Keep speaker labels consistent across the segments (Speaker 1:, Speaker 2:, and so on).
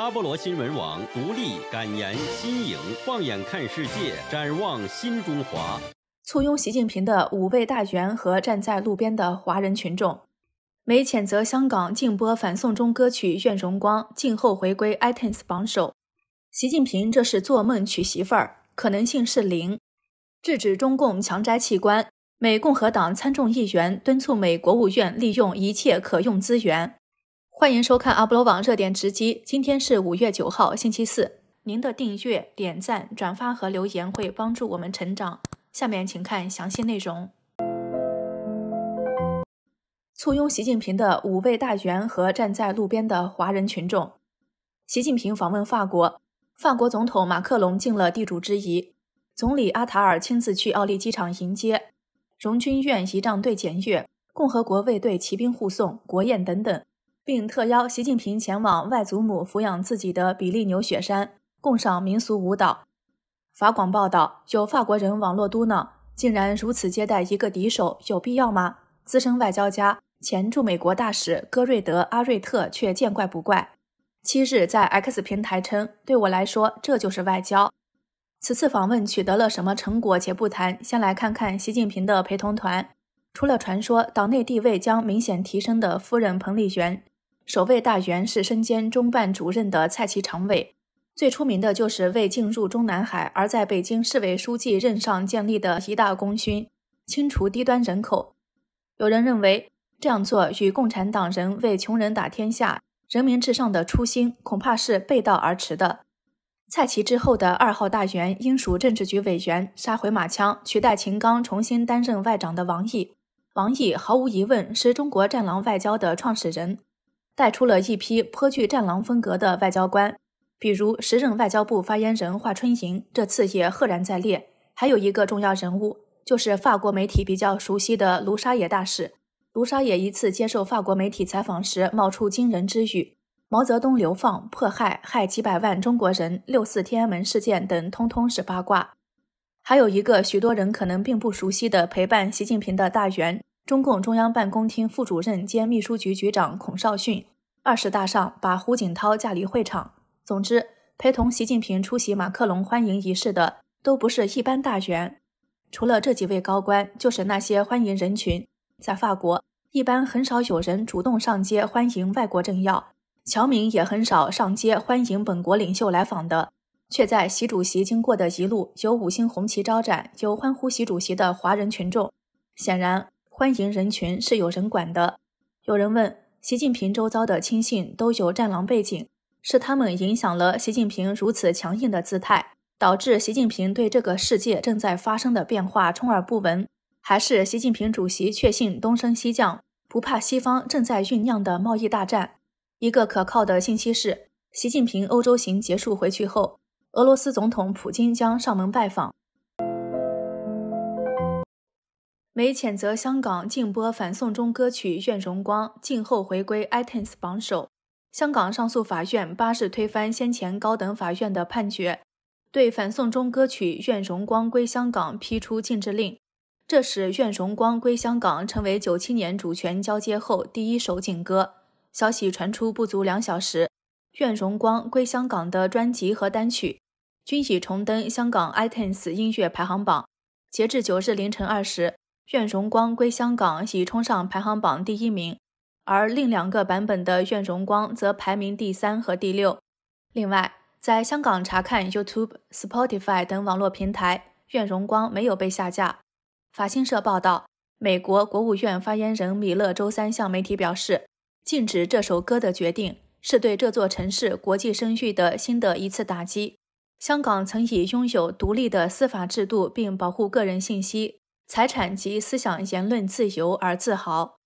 Speaker 1: 阿波罗新闻网独立、感言、新颖，放眼看世界，展望新中华。簇拥习近平的五位大员和站在路边的华人群众。美谴责香港禁播反送中歌曲，愿荣光，静候回归 iTunes 榜首。习近平这是做梦娶媳妇儿，可能性是零。制止中共强摘器官，美共和党参众议员敦促美国务院利用一切可用资源。欢迎收看阿波罗网热点直击。今天是五月九号，星期四。您的订阅、点赞、转发和留言会帮助我们成长。下面请看详细内容。簇拥习近平的五位大员和站在路边的华人群众。习近平访问法国，法国总统马克龙尽了地主之谊，总理阿塔尔亲自去奥利机场迎接。荣军院仪仗队检阅，共和国卫队骑兵护送，国宴等等。并特邀习近平前往外祖母抚养自己的比利牛雪山，共赏民俗舞蹈。法广报道，有法国人网络嘟囔：“竟然如此接待一个敌手，有必要吗？”资深外交家、前驻美国大使戈瑞德·阿瑞特却见怪不怪。七日在 X 平台称：“对我来说，这就是外交。”此次访问取得了什么成果且不谈，先来看看习近平的陪同团。除了传说党内地位将明显提升的夫人彭丽媛，首位大员是身兼中办主任的蔡奇常委，最出名的就是为进入中南海而在北京市委书记任上建立的一大功勋——清除低端人口。有人认为这样做与共产党人为穷人打天下、人民至上的初心恐怕是背道而驰的。蔡奇之后的二号大员应属政治局委员、杀回马枪取代秦刚重新担任外长的王毅。王毅毫无疑问是中国战狼外交的创始人。带出了一批颇具战狼风格的外交官，比如时任外交部发言人华春莹这次也赫然在列。还有一个重要人物，就是法国媒体比较熟悉的卢沙野大使。卢沙野一次接受法国媒体采访时，冒出惊人之语：“毛泽东流放、迫害，害几百万中国人；六四天安门事件等，通通是八卦。”还有一个许多人可能并不熟悉的陪伴习近平的大员。中共中央办公厅副主任兼秘书局局长孔绍迅，二十大上把胡锦涛架离会场。总之，陪同习近平出席马克龙欢迎仪式的都不是一般大员，除了这几位高官，就是那些欢迎人群。在法国，一般很少有人主动上街欢迎外国政要，侨民也很少上街欢迎本国领袖来访的，却在习主席经过的一路有五星红旗招展，有欢呼习主席的华人群众，显然。欢迎人群是有人管的。有人问，习近平周遭的亲信都有战狼背景，是他们影响了习近平如此强硬的姿态，导致习近平对这个世界正在发生的变化充耳不闻？还是习近平主席确信东升西降，不怕西方正在酝酿的贸易大战？一个可靠的信息是，习近平欧洲行结束回去后，俄罗斯总统普京将上门拜访。为谴责香港禁播反送中歌曲《愿荣光》，静候回归 iTunes 榜首。香港上诉法院八日推翻先前高等法院的判决，对反送中歌曲《愿荣光归香港》批出禁止令。这使《愿荣光归香港》成为九七年主权交接后第一首禁歌。消息传出不足两小时，《愿荣光归香港》的专辑和单曲均已重登香港 iTunes 音乐排行榜。截至九日凌晨二时。《愿荣光归香港》已冲上排行榜第一名，而另两个版本的《愿荣光》则排名第三和第六。另外，在香港查看 YouTube、Spotify 等网络平台，《愿荣光》没有被下架。法新社报道，美国国务院发言人米勒周三向媒体表示，禁止这首歌的决定是对这座城市国际声誉的新的一次打击。香港曾以拥有独立的司法制度并保护个人信息。财产及思想言论自由而自豪。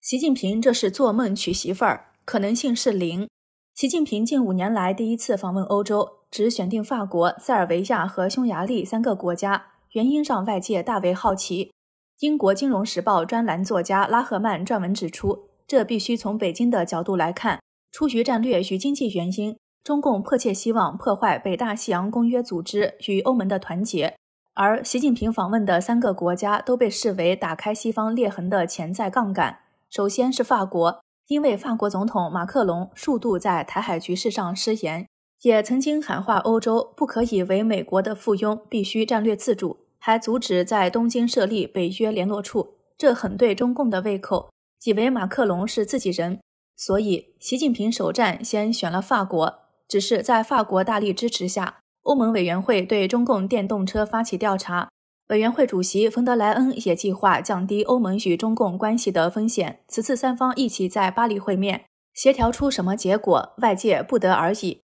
Speaker 1: 习近平这是做梦娶媳妇儿，可能性是零。习近平近五年来第一次访问欧洲，只选定法国、塞尔维亚和匈牙利三个国家，原因让外界大为好奇。英国《金融时报》专栏作家拉赫曼撰文指出，这必须从北京的角度来看，出局战略与经济原因。中共迫切希望破坏北大西洋公约组织与欧盟的团结，而习近平访问的三个国家都被视为打开西方裂痕的潜在杠杆。首先是法国，因为法国总统马克龙数度在台海局势上失言，也曾经喊话欧洲不可以为美国的附庸，必须战略自主，还阻止在东京设立北约联络处，这很对中共的胃口，以为马克龙是自己人，所以习近平首战先选了法国。只是在法国大力支持下，欧盟委员会对中共电动车发起调查。委员会主席冯德莱恩也计划降低欧盟与中共关系的风险。此次三方一起在巴黎会面，协调出什么结果，外界不得而已。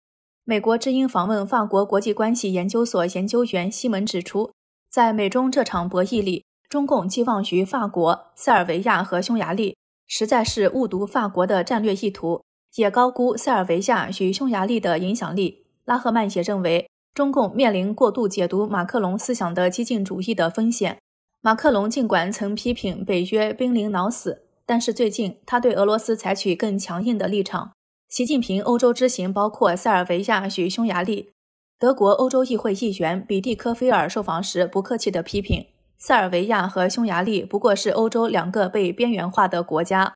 Speaker 1: 美国之音访问法国国际关系研究所研究员西蒙指出，在美中这场博弈里，中共寄望于法国、塞尔维亚和匈牙利，实在是误读法国的战略意图。也高估塞尔维亚与匈牙利的影响力。拉赫曼也认为，中共面临过度解读马克龙思想的激进主义的风险。马克龙尽管曾批评北约濒临脑死，但是最近他对俄罗斯采取更强硬的立场。习近平欧洲之行包括塞尔维亚与匈牙利。德国欧洲议会议员比蒂科菲尔受访时不客气地批评塞尔维亚和匈牙利不过是欧洲两个被边缘化的国家。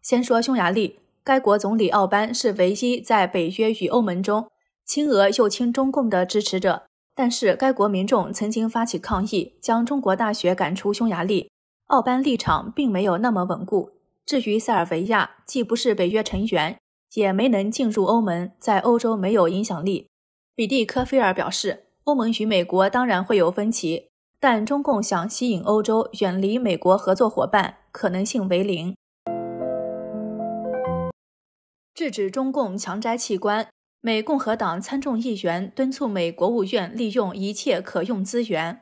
Speaker 1: 先说匈牙利。该国总理奥班是唯一在北约与欧盟中亲俄又亲中共的支持者，但是该国民众曾经发起抗议，将中国大学赶出匈牙利。奥班立场并没有那么稳固。至于塞尔维亚，既不是北约成员，也没能进入欧盟，在欧洲没有影响力。比蒂科菲尔表示，欧盟与美国当然会有分歧，但中共想吸引欧洲远离美国合作伙伴，可能性为零。制止中共强摘器官，美共和党参众议员敦促美国务院利用一切可用资源。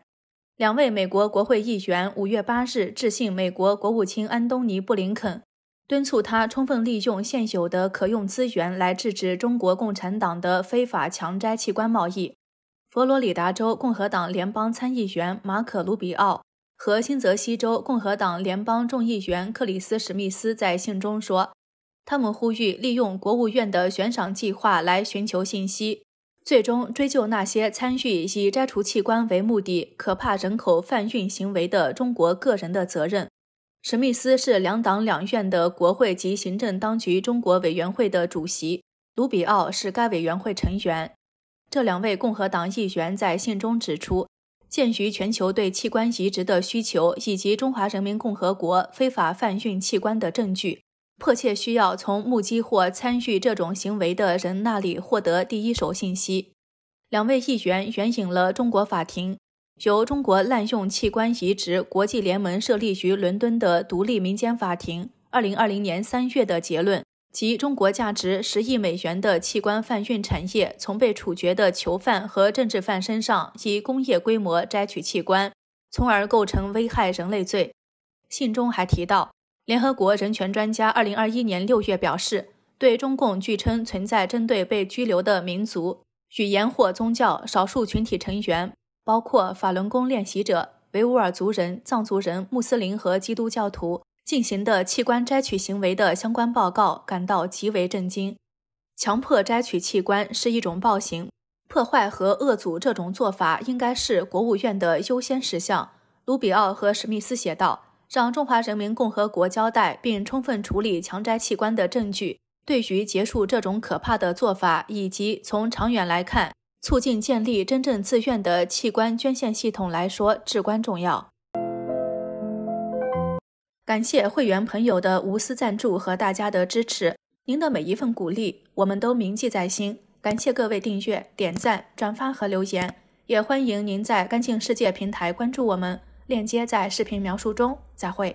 Speaker 1: 两位美国国会议员五月八日致信美国国务卿安东尼·布林肯，敦促他充分利用现有的可用资源来制止中国共产党的非法强摘器官贸易。佛罗里达州共和党联邦参议员马可·卢比奥和新泽西州共和党联邦众议员克里斯·史密斯在信中说。他们呼吁利用国务院的悬赏计划来寻求信息，最终追究那些参与以摘除器官为目的可怕人口贩运行为的中国个人的责任。史密斯是两党两院的国会及行政当局中国委员会的主席，卢比奥是该委员会成员。这两位共和党议员在信中指出，鉴于全球对器官移植的需求以及中华人民共和国非法贩运器官的证据。迫切需要从目击或参与这种行为的人那里获得第一手信息。两位议员援引了中国法庭由中国滥用器官移植国际联盟设立于伦敦的独立民间法庭2020年3月的结论，即中国价值十亿美元的器官贩运产业从被处决的囚犯和政治犯身上以工业规模摘取器官，从而构成危害人类罪。信中还提到。联合国人权专家2021年6月表示，对中共据称存在针对被拘留的民族、语言或宗教少数群体成员，包括法轮功练习者、维吾尔族人、藏族人、穆斯林和基督教徒进行的器官摘取行为的相关报告感到极为震惊。强迫摘取器官是一种暴行，破坏和遏阻这种做法应该是国务院的优先事项。卢比奥和史密斯写道。让中华人民共和国交代并充分处理强摘器官的证据，对于结束这种可怕的做法，以及从长远来看促进建立真正自愿的器官捐献系统来说至关重要。感谢会员朋友的无私赞助和大家的支持，您的每一份鼓励我们都铭记在心。感谢各位订阅、点赞、转发和留言，也欢迎您在“干净世界”平台关注我们。链接在视频描述中。再会。